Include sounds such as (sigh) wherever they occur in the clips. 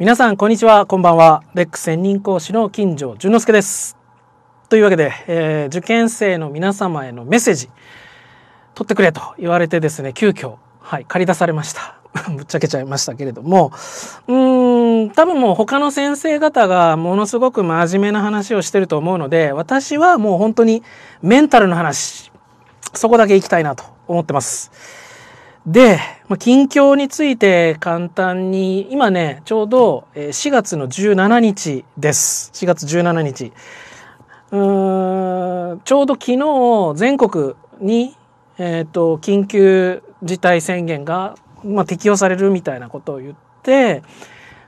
皆さんこんにちはこんばんはレック専任講師の金城淳之介ですというわけで、えー、受験生の皆様へのメッセージ取ってくれと言われてですね急遽はい借り出されました (laughs) ぶっちゃけちゃいましたけれどもうん多分もう他の先生方がものすごく真面目な話をしてると思うので私はもう本当にメンタルの話そこだけ行きたいなと思ってます。で、まあ、近況について簡単に、今ね、ちょうど4月の17日です。4月17日。うーん、ちょうど昨日全国に、えっ、ー、と、緊急事態宣言が、まあ、適用されるみたいなことを言って、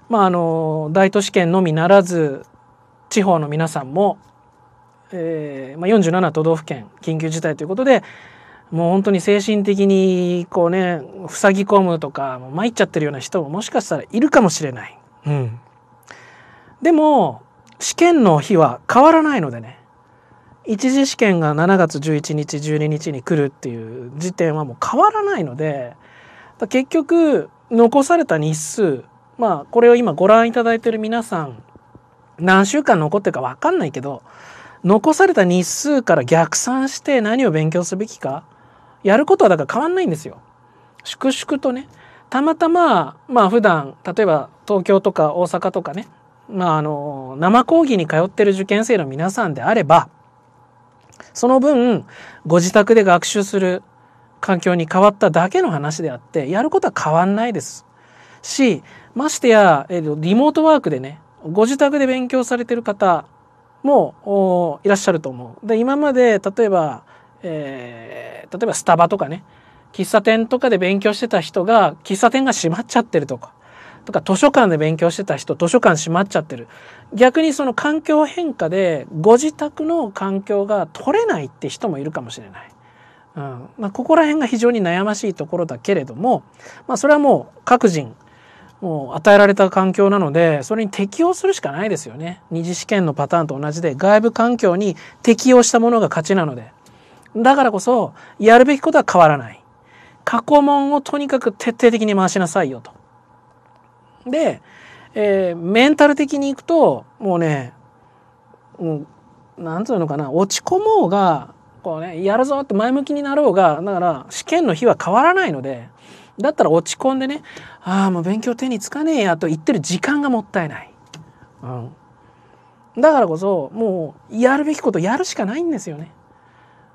まあ、あの、大都市圏のみならず、地方の皆さんも、えーまあ、47都道府県緊急事態ということで、もう本当に精神的にこうね塞ぎ込むとか参っちゃってるような人ももしかしたらいるかもしれない。うん、でも試験の日は変わらないのでね一次試験が7月11日12日に来るっていう時点はもう変わらないので結局残された日数まあこれを今ご覧いただいてる皆さん何週間残ってるか分かんないけど残された日数から逆算して何を勉強すべきかやることはだから変わんないんですよ。粛々とね。たまたま、まあ普段、例えば東京とか大阪とかね、まああの、生講義に通ってる受験生の皆さんであれば、その分、ご自宅で学習する環境に変わっただけの話であって、やることは変わんないです。し、ましてや、えリモートワークでね、ご自宅で勉強されてる方もいらっしゃると思う。で、今まで、例えば、えー、例えばスタバとかね喫茶店とかで勉強してた人が喫茶店が閉まっちゃってるとかとか図書館で勉強してた人図書館閉まっちゃってる逆にその環境変化でご自宅の環境が取れないって人もいるかもしれない。うんまあ、ここら辺が非常に悩ましいところだけれども、まあ、それはもう各人もう与えられた環境なのでそれに適応するしかないですよね。二次試験のパターンと同じで外部環境に適応したものが勝ちなので。だからこそ、やるべきことは変わらない。過去問をとにかく徹底的に回しなさいよと。で、えー、メンタル的に行くと、もうね、うん、なんつうのかな、落ち込もうが、こうね、やるぞって前向きになろうが、だから試験の日は変わらないので、だったら落ち込んでね、ああ、もう勉強手につかねえやと言ってる時間がもったいない。うん。だからこそ、もう、やるべきことやるしかないんですよね。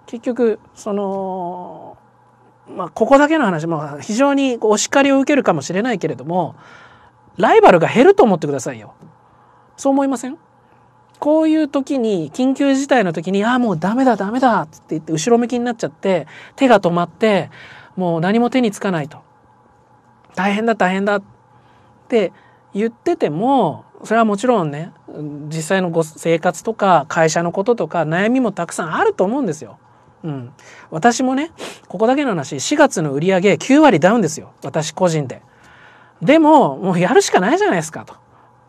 結局そのまあここだけの話も非常にお叱りを受けるかもしれないけれどもライバルが減ると思ってくださいよそう思いませんこういう時に緊急事態の時に「ああもうダメだダメだ」って言って後ろ向きになっちゃって手が止まってもう何も手につかないと「大変だ大変だ」って言っててもそれはもちろんね実際のご生活とか会社のこととか悩みもたくさんあると思うんですよ。うん、私もねここだけの話4月の売り上げ9割ダウンですよ私個人で。でももうやるしかないじゃないですかと。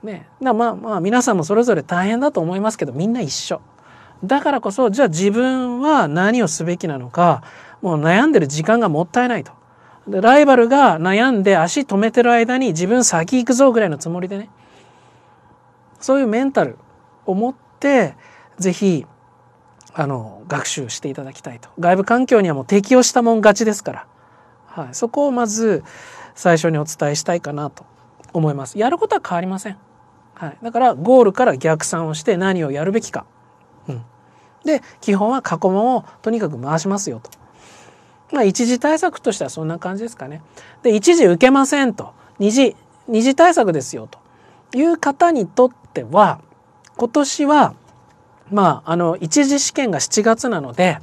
ね、だまあまあ皆さんもそれぞれ大変だと思いますけどみんな一緒。だからこそじゃあ自分は何をすべきなのかもう悩んでる時間がもったいないと。でライバルが悩んで足止めてる間に自分先行くぞぐらいのつもりでねそういうメンタルを持って是非あの学習していただきたいと外部環境にはもう適応したもん勝ちですから、はい、そこをまず最初にお伝えしたいかなと思いますやることは変わりません、はい、だからゴールから逆算をして何をやるべきか、うん、で基本は過去問をとにかく回しますよと、まあ、一時対策としてはそんな感じですかねで一時受けませんと二次二次対策ですよという方にとっては今年はまあ、あの、一次試験が7月なので、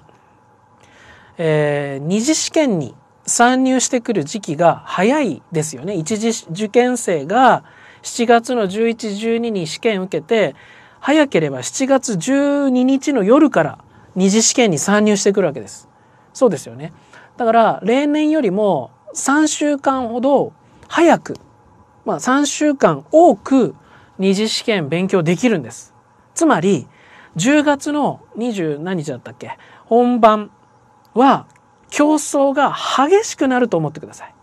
えー、二次試験に参入してくる時期が早いですよね。一次受験生が7月の11、12に試験受けて、早ければ7月12日の夜から二次試験に参入してくるわけです。そうですよね。だから、例年よりも3週間ほど早く、まあ3週間多く二次試験勉強できるんです。つまり、10月の20何日だったっけ本番は競争が激しくなると思ってください。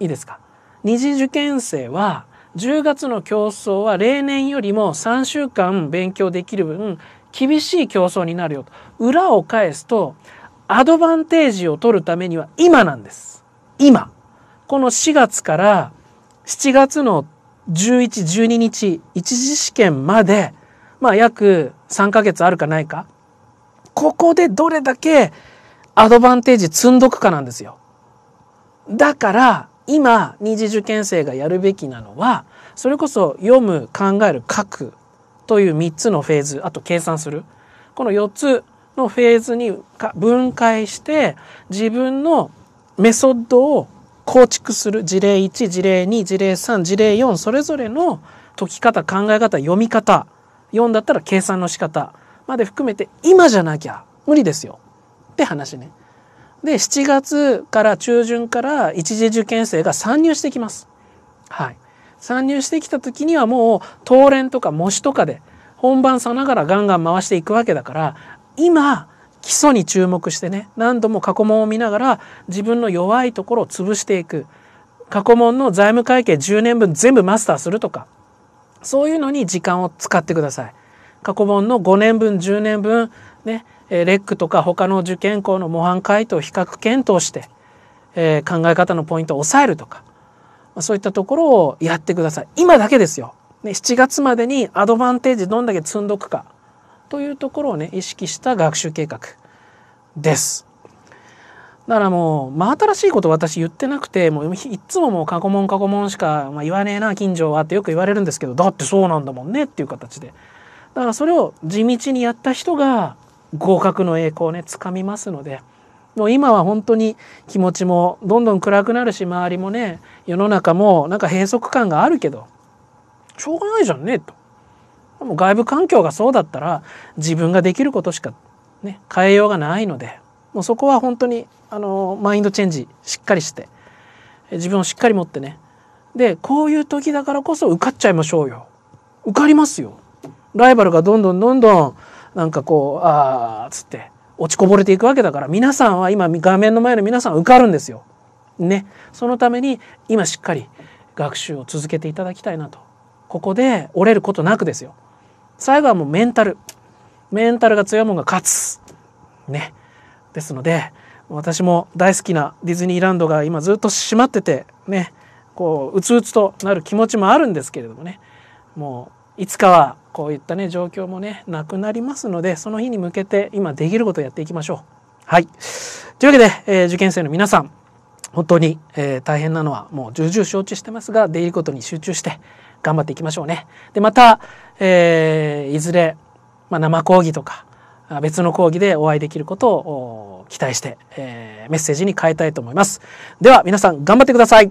いいですか二次受験生は10月の競争は例年よりも3週間勉強できる分厳しい競争になるよと。裏を返すとアドバンテージを取るためには今なんです。今。この4月から7月の11、12日、一次試験までまあ約3ヶ月あるかないか。ここでどれだけアドバンテージ積んどくかなんですよ。だから今二次受験生がやるべきなのはそれこそ読む考える書くという3つのフェーズあと計算するこの4つのフェーズに分解して自分のメソッドを構築する事例1事例2事例3事例4それぞれの解き方考え方読み方4だったら計算の仕方まで含めて今じゃなきゃ無理ですよって話ね。で、7月から中旬から一次受験生が参入してきます。はい。参入してきた時にはもう、東連とか模試とかで本番さながらガンガン回していくわけだから、今、基礎に注目してね、何度も過去問を見ながら自分の弱いところを潰していく。過去問の財務会計10年分全部マスターするとか、そういうのに時間を使ってください。過去問の5年分、10年分、ね、レックとか他の受験校の模範解答を比較検討して、えー、考え方のポイントを抑えるとか、そういったところをやってください。今だけですよ。ね、7月までにアドバンテージどんだけ積んどくかというところをね、意識した学習計画です。だからもう、真、まあ、新しいこと私言ってなくて、もういつももう過去問過去問しか、まあ、言わねえな、近所はってよく言われるんですけど、だってそうなんだもんねっていう形で。だからそれを地道にやった人が合格の栄光をね、つかみますので、もう今は本当に気持ちもどんどん暗くなるし、周りもね、世の中もなんか閉塞感があるけど、しょうがないじゃんね、と。もう外部環境がそうだったら自分ができることしかね、変えようがないので、もうそこは本当にあのマインドチェンジしっかりして自分をしっかり持ってねでこういう時だからこそ受かっちゃいましょうよ受かりますよライバルがどんどんどんどんなんかこうああつって落ちこぼれていくわけだから皆さんは今画面の前の皆さん受かるんですよ。ね。そのために今しっかり学習を続けていただきたいなと。ここで折れることなくですよ。最後はもうメンタル。メンタルが強いもんが勝つ。ね。ですので、私も大好きなディズニーランドが今ずっと閉まっててねこううつうつとなる気持ちもあるんですけれどもねもういつかはこういったね状況もねなくなりますのでその日に向けて今できることをやっていきましょう。はいというわけで、えー、受験生の皆さん本当に、えー、大変なのはもう重々承知してますができることに集中して頑張っていきましょうね。でまた、えー、いずれ、まあ、生講義とか別の講義でお会いできることを期待して、えー、メッセージに変えたいと思います。では皆さん頑張ってください。